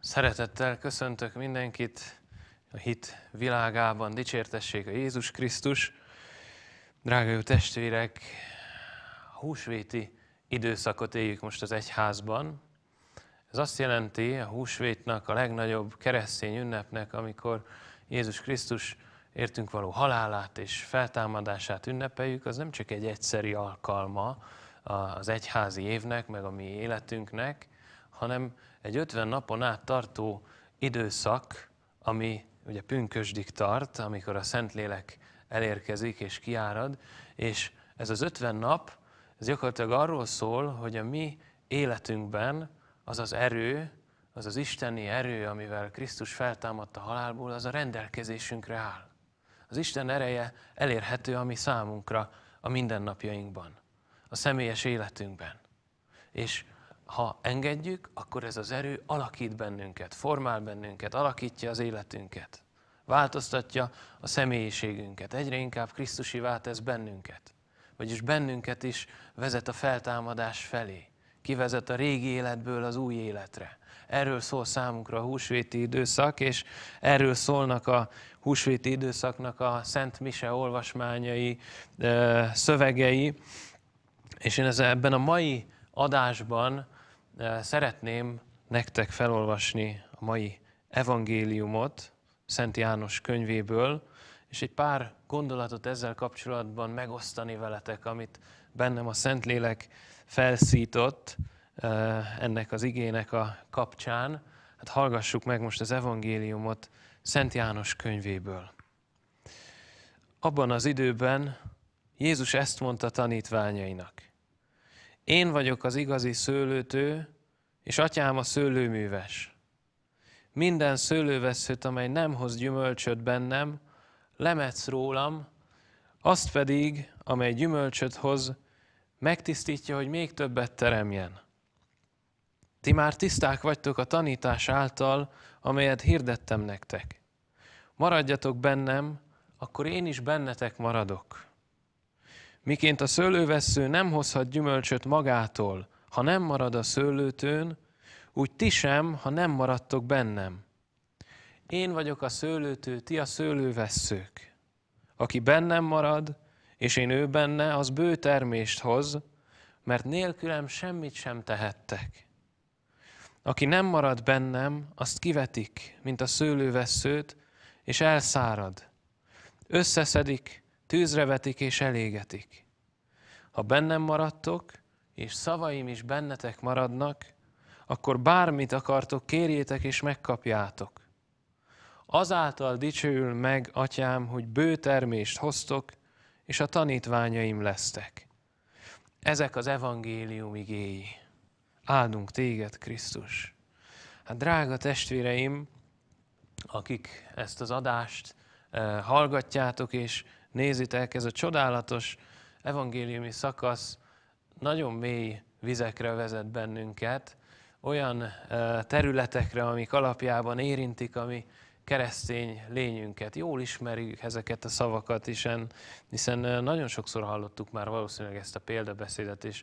Szeretettel köszöntök mindenkit a hit világában, dicsértessék a Jézus Krisztus. Drága jó testvérek, a húsvéti időszakot éljük most az egyházban. Ez azt jelenti a húsvétnak, a legnagyobb keresztény ünnepnek, amikor Jézus Krisztus értünk való halálát és feltámadását ünnepeljük, az nem csak egy egyszeri alkalma az egyházi évnek, meg a mi életünknek, hanem egy 50 napon át tartó időszak, ami ugye pünkösdik tart, amikor a Szentlélek elérkezik és kiárad, és ez az 50 nap ez gyakorlatilag arról szól, hogy a mi életünkben az az erő, az az isteni erő, amivel Krisztus feltámadta halálból, az a rendelkezésünkre áll. Az Isten ereje elérhető a mi számunkra, a mindennapjainkban, a személyes életünkben. És ha engedjük, akkor ez az erő alakít bennünket, formál bennünket, alakítja az életünket, változtatja a személyiségünket, egyre inkább Krisztusivá tesz bennünket vagyis bennünket is vezet a feltámadás felé. Kivezet a régi életből az új életre. Erről szól számunkra a húsvéti időszak, és erről szólnak a húsvéti időszaknak a Szent Mise olvasmányai, szövegei. És én ebben a mai adásban szeretném nektek felolvasni a mai evangéliumot Szent János könyvéből, és egy pár gondolatot ezzel kapcsolatban megosztani veletek, amit bennem a Szentlélek felszított ennek az igének a kapcsán. Hát hallgassuk meg most az evangéliumot Szent János könyvéből. Abban az időben Jézus ezt mondta tanítványainak. Én vagyok az igazi szőlőtő, és atyám a szőlőműves. Minden szőlőveszőt, amely nem hoz gyümölcsöt bennem, lemetsz rólam, azt pedig, amely gyümölcsöt hoz, megtisztítja, hogy még többet teremjen. Ti már tiszták vagytok a tanítás által, amelyet hirdettem nektek. Maradjatok bennem, akkor én is bennetek maradok. Miként a szőlővessző nem hozhat gyümölcsöt magától, ha nem marad a szőlőtőn, úgy ti sem, ha nem maradtok bennem. Én vagyok a szőlőtő, ti a szőlővesszők. Aki bennem marad, és én ő benne, az bő termést hoz, mert nélkülem semmit sem tehettek. Aki nem marad bennem, azt kivetik, mint a szőlővesszőt, és elszárad. Összeszedik, tűzre vetik és elégetik. Ha bennem maradtok, és szavaim is bennetek maradnak, akkor bármit akartok, kérjétek és megkapjátok. Azáltal dicsőül meg, atyám, hogy bő termést hoztok, és a tanítványaim lesztek. Ezek az evangélium igéi. Áldunk téged, Krisztus. Hát drága testvéreim, akik ezt az adást eh, hallgatjátok és nézitek, ez a csodálatos evangéliumi szakasz nagyon mély vizekre vezet bennünket, olyan eh, területekre, amik alapjában érintik a mi keresztény lényünket. Jól ismerjük ezeket a szavakat, hiszen, hiszen nagyon sokszor hallottuk már valószínűleg ezt a példabeszédet, és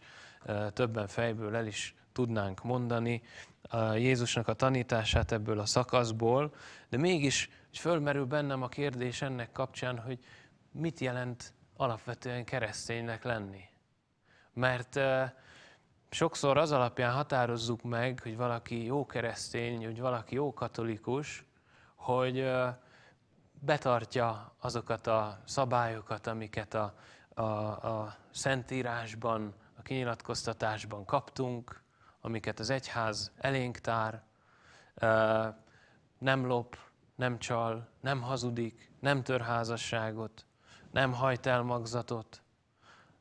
többen fejből el is tudnánk mondani a Jézusnak a tanítását ebből a szakaszból, de mégis fölmerül bennem a kérdés ennek kapcsán, hogy mit jelent alapvetően kereszténynek lenni. Mert sokszor az alapján határozzuk meg, hogy valaki jó keresztény, hogy valaki jó katolikus, hogy betartja azokat a szabályokat, amiket a, a, a Szentírásban, a kinyilatkoztatásban kaptunk, amiket az egyház elénk tár, nem lop, nem csal, nem hazudik, nem tör házasságot, nem hajt el magzatot,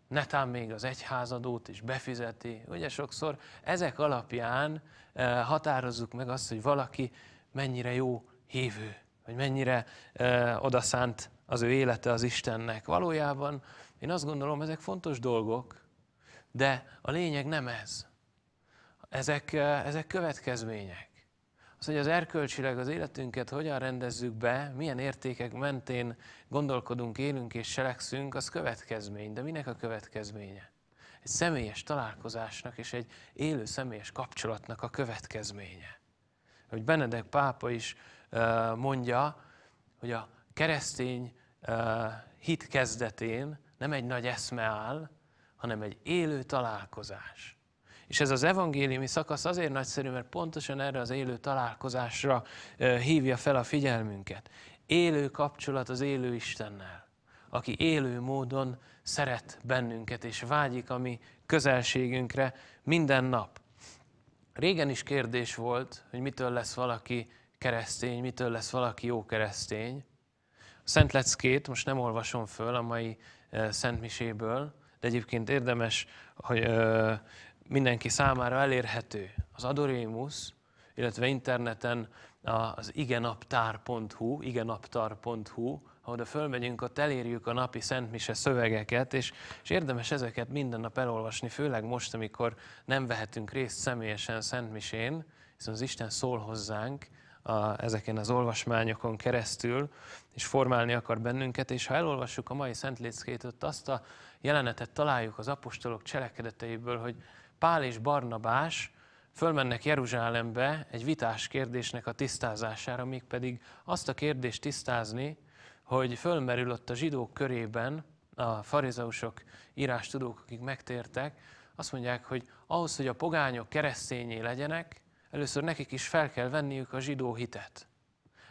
netán még az egyházadót is befizeti. Ugye sokszor ezek alapján határozzuk meg azt, hogy valaki mennyire jó hívő, hogy mennyire ö, odaszánt az ő élete az Istennek. Valójában én azt gondolom, ezek fontos dolgok, de a lényeg nem ez. Ezek, ezek következmények. Az, hogy az erkölcsileg az életünket hogyan rendezzük be, milyen értékek mentén gondolkodunk, élünk és selekszünk, az következmény. De minek a következménye? Egy személyes találkozásnak és egy élő személyes kapcsolatnak a következménye. Hogy Benedek pápa is mondja, hogy a keresztény hit kezdetén nem egy nagy eszme áll, hanem egy élő találkozás. És ez az evangéliumi szakasz azért nagyszerű, mert pontosan erre az élő találkozásra hívja fel a figyelmünket. Élő kapcsolat az élő Istennel, aki élő módon szeret bennünket, és vágyik a mi közelségünkre minden nap. Régen is kérdés volt, hogy mitől lesz valaki keresztény, mitől lesz valaki jó keresztény. A Szent Leckét most nem olvasom föl a mai Szent Miséből, de egyébként érdemes, hogy mindenki számára elérhető. Az Adorémus, illetve interneten az igenaptár.hu, igenaptar.hu, ha oda fölmegyünk, ott elérjük a napi szentmise szövegeket, és, és érdemes ezeket minden nap elolvasni, főleg most, amikor nem vehetünk részt személyesen szentmisén, hiszen az Isten szól hozzánk, a, ezeken az olvasmányokon keresztül, és formálni akar bennünket, és ha elolvassuk a mai Szentléckét, ott azt a jelenetet találjuk az apostolok cselekedeteiből, hogy Pál és Barnabás fölmennek Jeruzsálembe egy vitás kérdésnek a tisztázására, pedig azt a kérdést tisztázni, hogy fölmerül ott a zsidók körében, a farizeusok, írástudók, akik megtértek, azt mondják, hogy ahhoz, hogy a pogányok keresztényé legyenek, először nekik is fel kell venniük a zsidó hitet.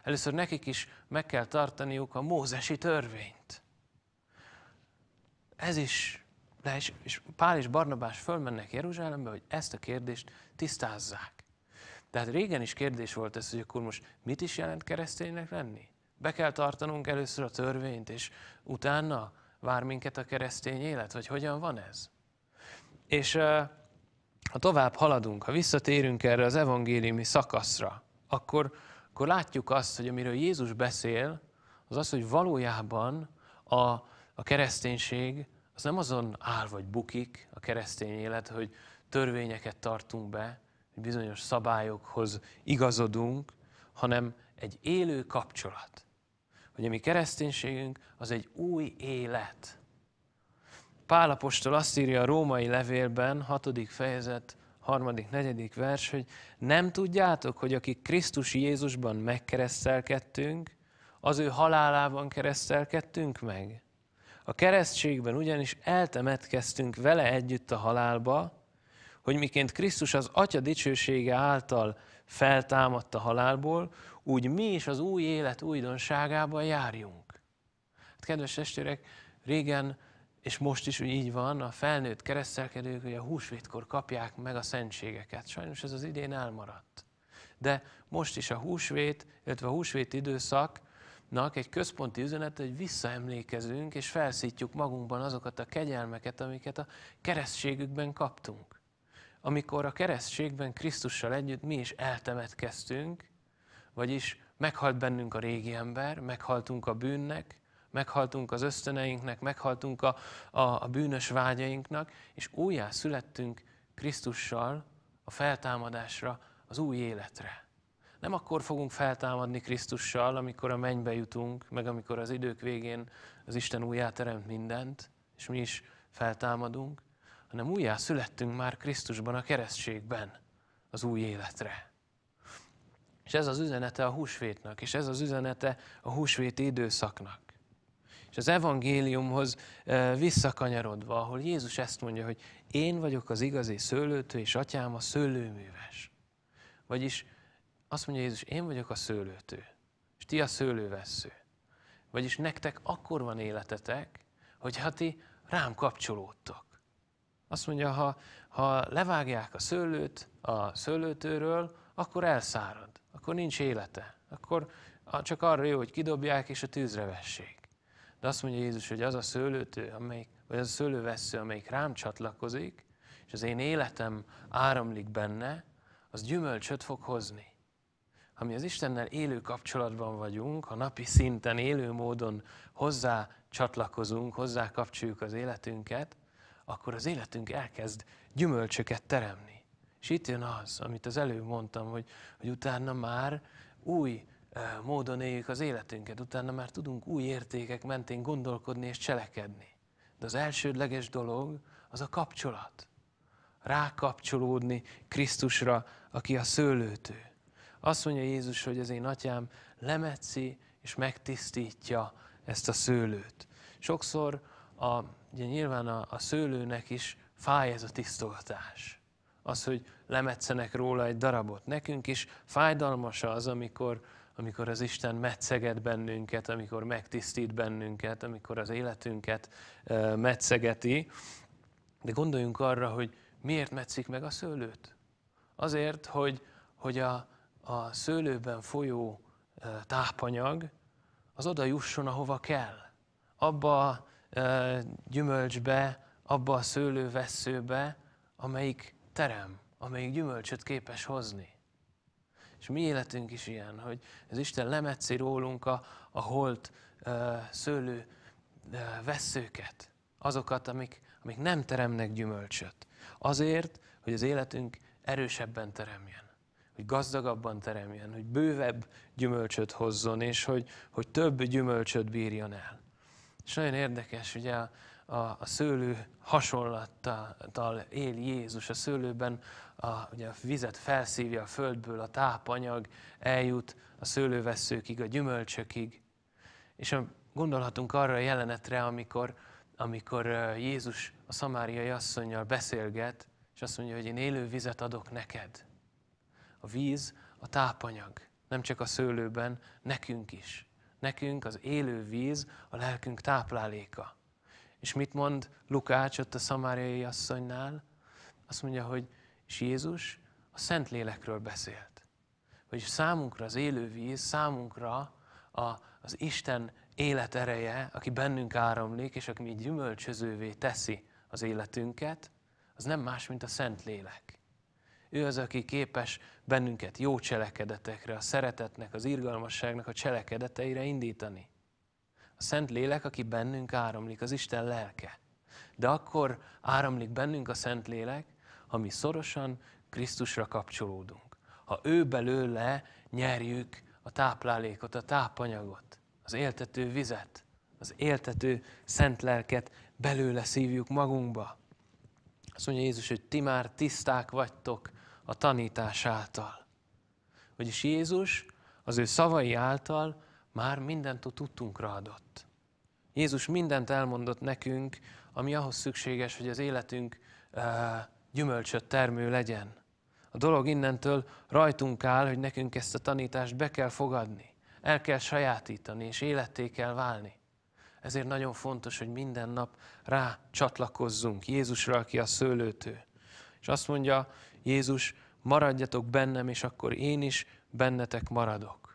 Először nekik is meg kell tartaniuk a mózesi törvényt. Ez is, de és, és Pál és Barnabás fölmennek Jeruzsálembe, hogy ezt a kérdést tisztázzák. Tehát régen is kérdés volt ez, hogy akkor most mit is jelent kereszténynek lenni? Be kell tartanunk először a törvényt, és utána vár minket a keresztény élet, vagy hogyan van ez? És uh, ha tovább haladunk, ha visszatérünk erre az evangéliumi szakaszra, akkor, akkor látjuk azt, hogy amiről Jézus beszél, az az, hogy valójában a, a kereszténység az nem azon áll vagy bukik a keresztény élet, hogy törvényeket tartunk be, hogy bizonyos szabályokhoz igazodunk, hanem egy élő kapcsolat. Hogy a mi kereszténységünk az egy új élet, Pálapostól azt írja a római levélben, 6. fejezet, 3. 4. vers, hogy nem tudjátok, hogy akik Krisztus Jézusban megkeresztelkedtünk, az ő halálában keresztelkedtünk meg? A keresztségben ugyanis eltemetkeztünk vele együtt a halálba, hogy miként Krisztus az Atya dicsősége által feltámadt a halálból, úgy mi is az új élet újdonságában járjunk. Hát kedves testvérek, régen és most is úgy így van, a felnőtt keresztelkedők ugye a húsvétkor kapják meg a szentségeket. Sajnos ez az idén elmaradt. De most is a húsvét, illetve a húsvét időszaknak egy központi üzenet, hogy visszaemlékezünk és felszítjuk magunkban azokat a kegyelmeket, amiket a keresztségükben kaptunk. Amikor a keresztségben Krisztussal együtt mi is eltemetkeztünk, vagyis meghalt bennünk a régi ember, meghaltunk a bűnnek, meghaltunk az ösztöneinknek, meghaltunk a, a, a bűnös vágyainknak, és újjá születtünk Krisztussal a feltámadásra, az új életre. Nem akkor fogunk feltámadni Krisztussal, amikor a mennybe jutunk, meg amikor az idők végén az Isten újjáteremt mindent, és mi is feltámadunk, hanem újjá születtünk már Krisztusban a keresztségben az új életre. És ez az üzenete a húsvétnak, és ez az üzenete a húsvéti időszaknak. És az evangéliumhoz visszakanyarodva, ahol Jézus ezt mondja, hogy én vagyok az igazi szőlőtő, és atyám a szőlőműves. Vagyis azt mondja Jézus, én vagyok a szőlőtő, és ti a szőlővesző. Vagyis nektek akkor van életetek, hogyha ti rám kapcsolódtok. Azt mondja, ha, ha levágják a szőlőt a szőlőtőről, akkor elszárad, akkor nincs élete, akkor csak arra jó, hogy kidobják és a tűzre vessék. De azt mondja Jézus, hogy az a szőlőtő, amelyik, vagy az a szőlővesző, amelyik rám csatlakozik, és az én életem áramlik benne, az gyümölcsöt fog hozni. Ha mi az Istennel élő kapcsolatban vagyunk, ha napi szinten élő módon hozzá csatlakozunk, hozzá kapcsoljuk az életünket, akkor az életünk elkezd gyümölcsöket teremni. És itt jön az, amit az előbb mondtam, hogy, hogy utána már új módon éljük az életünket, utána már tudunk új értékek mentén gondolkodni és cselekedni. De az elsődleges dolog az a kapcsolat. Rákapcsolódni Krisztusra, aki a szőlőtő. Azt mondja Jézus, hogy az én atyám lemetszi és megtisztítja ezt a szőlőt. Sokszor a, ugye nyilván a, a szőlőnek is fáj ez a tisztogatás. Az, hogy lemetszenek róla egy darabot. Nekünk is fájdalmasa az, amikor amikor az Isten metszeget bennünket, amikor megtisztít bennünket, amikor az életünket metszegeti. De gondoljunk arra, hogy miért metszik meg a szőlőt? Azért, hogy, hogy a, a szőlőben folyó tápanyag az oda jusson, ahova kell. Abba a gyümölcsbe, abba a szőlővesszőbe, amelyik terem, amelyik gyümölcsöt képes hozni. És mi életünk is ilyen, hogy az Isten lemetszi rólunk a, a holt szőlő veszőket, azokat, amik, amik nem teremnek gyümölcsöt. Azért, hogy az életünk erősebben teremjen hogy gazdagabban teremjen, hogy bővebb gyümölcsöt hozzon, és hogy, hogy több gyümölcsöt bírjon el. És nagyon érdekes, ugye a, a, a szőlő hasonlattal él Jézus, a szőlőben a, ugye a vizet felszívja a földből, a tápanyag eljut a szőlőveszőkig, a gyümölcsökig. És gondolhatunk arra a jelenetre, amikor, amikor Jézus a szamáriai asszonynal beszélget, és azt mondja, hogy én élő vizet adok neked. A víz a tápanyag, nem csak a szőlőben, nekünk is. Nekünk az élő víz a lelkünk tápláléka. És mit mond Lukács ott a szamáriai asszonynál? Azt mondja, hogy és Jézus a Szentlélekről beszélt, hogy számunkra az élő víz, számunkra a, az Isten élet ereje, aki bennünk áramlik, és aki mi gyümölcsözővé teszi az életünket, az nem más, mint a Szentlélek. Ő az, aki képes bennünket jó cselekedetekre, a szeretetnek, az irgalmasságnak a cselekedeteire indítani. A Szent Lélek, aki bennünk áramlik, az Isten lelke. De akkor áramlik bennünk a Szent Lélek, ha mi szorosan Krisztusra kapcsolódunk, ha ő belőle nyerjük a táplálékot, a tápanyagot, az éltető vizet, az éltető szent lelket belőle szívjuk magunkba. Azt mondja Jézus, hogy ti már tiszták vagytok a tanítás által. Vagyis Jézus az ő szavai által már mindent a tudtunkra adott. Jézus mindent elmondott nekünk, ami ahhoz szükséges, hogy az életünk eh, gyümölcsöt termő legyen. A dolog innentől rajtunk áll, hogy nekünk ezt a tanítást be kell fogadni, el kell sajátítani és életté kell válni. Ezért nagyon fontos, hogy minden nap rá csatlakozzunk Jézusra, aki a szőlőtő. És azt mondja Jézus, maradjatok bennem, és akkor én is bennetek maradok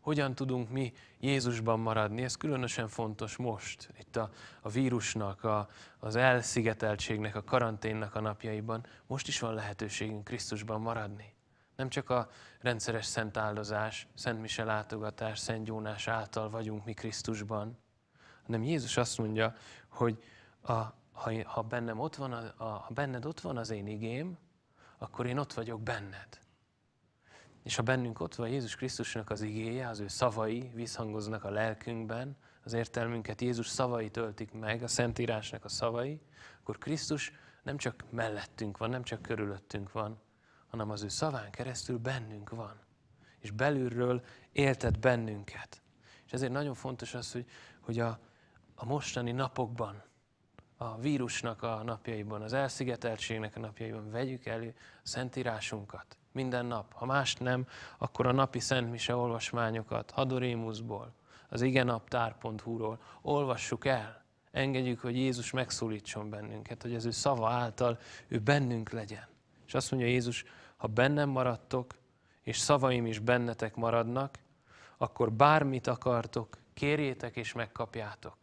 hogyan tudunk mi Jézusban maradni. Ez különösen fontos most, itt a, a vírusnak, a, az elszigeteltségnek, a karanténnak a napjaiban. Most is van lehetőségünk Krisztusban maradni. Nem csak a rendszeres szent áldozás, szent mise látogatás, szent gyónás által vagyunk mi Krisztusban, hanem Jézus azt mondja, hogy a, ha, ha bennem ott van, a, a, ha benned ott van az én igém, akkor én ott vagyok benned. És ha bennünk ott van Jézus Krisztusnak az igéje, az ő szavai visszhangoznak a lelkünkben, az értelmünket Jézus szavai töltik meg, a Szentírásnak a szavai, akkor Krisztus nem csak mellettünk van, nem csak körülöttünk van, hanem az ő szaván keresztül bennünk van. És belülről éltet bennünket. És ezért nagyon fontos az, hogy, hogy a, a mostani napokban, a vírusnak a napjaiban, az elszigeteltségnek a napjaiban vegyük elő a szentírásunkat. Minden nap. Ha más nem, akkor a napi szentmise olvasmányokat Hadorémuszból, az igenaptár.hu-ról olvassuk el. Engedjük, hogy Jézus megszólítson bennünket, hogy az ő szava által ő bennünk legyen. És azt mondja Jézus, ha bennem maradtok, és szavaim is bennetek maradnak, akkor bármit akartok, kérjétek és megkapjátok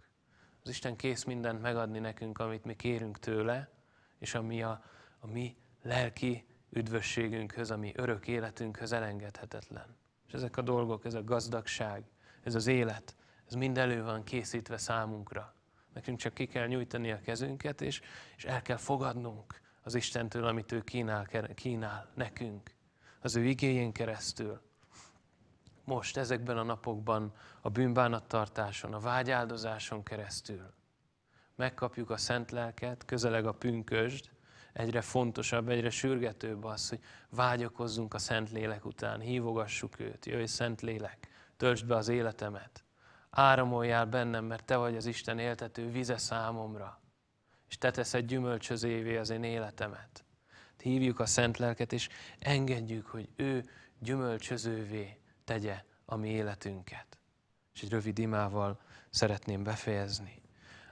az Isten kész mindent megadni nekünk, amit mi kérünk tőle, és ami a, a mi lelki üdvösségünkhöz, ami örök életünkhöz elengedhetetlen. És ezek a dolgok, ez a gazdagság, ez az élet, ez mind elő van készítve számunkra. Nekünk csak ki kell nyújtani a kezünket, és, és el kell fogadnunk az Istentől, amit ő kínál, kínál nekünk, az ő igényén keresztül most, ezekben a napokban, a bűnbánattartáson, a vágyáldozáson keresztül. Megkapjuk a szent lelket, közeleg a pünkösd, egyre fontosabb, egyre sürgetőbb az, hogy vágyakozzunk a szent lélek után, hívogassuk őt, jöjj szent lélek, töltsd be az életemet, áramoljál bennem, mert te vagy az Isten éltető vize számomra, és te teszed gyümölcsöz évé az én életemet. Hívjuk a szent lelket, és engedjük, hogy ő gyümölcsözővé tegye a mi életünket. És egy rövid imával szeretném befejezni.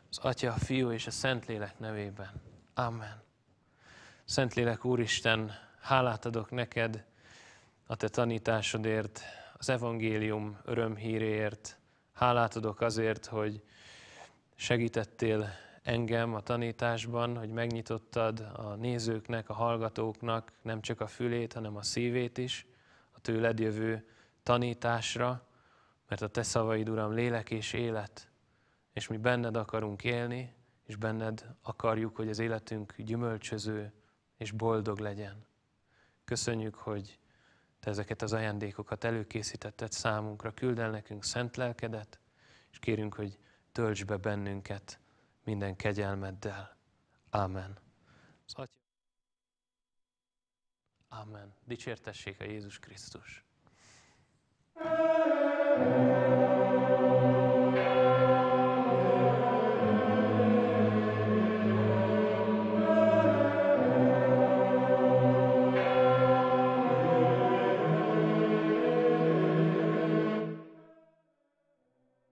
Az Atya, a Fiú és a Szentlélek nevében. Amen. Szentlélek Úristen, hálát adok neked a te tanításodért, az evangélium örömhíréért. Hálát adok azért, hogy segítettél engem a tanításban, hogy megnyitottad a nézőknek, a hallgatóknak nem csak a fülét, hanem a szívét is, a tőled jövő tanításra, mert a Te szavaid, Uram, lélek és élet, és mi benned akarunk élni, és benned akarjuk, hogy az életünk gyümölcsöző és boldog legyen. Köszönjük, hogy Te ezeket az ajándékokat előkészítetted számunkra, küld el nekünk szent lelkedet, és kérünk, hogy töltsd be bennünket minden kegyelmeddel. Amen. Szóval, Amen. Dicsértessék a Jézus Krisztus. Thank you.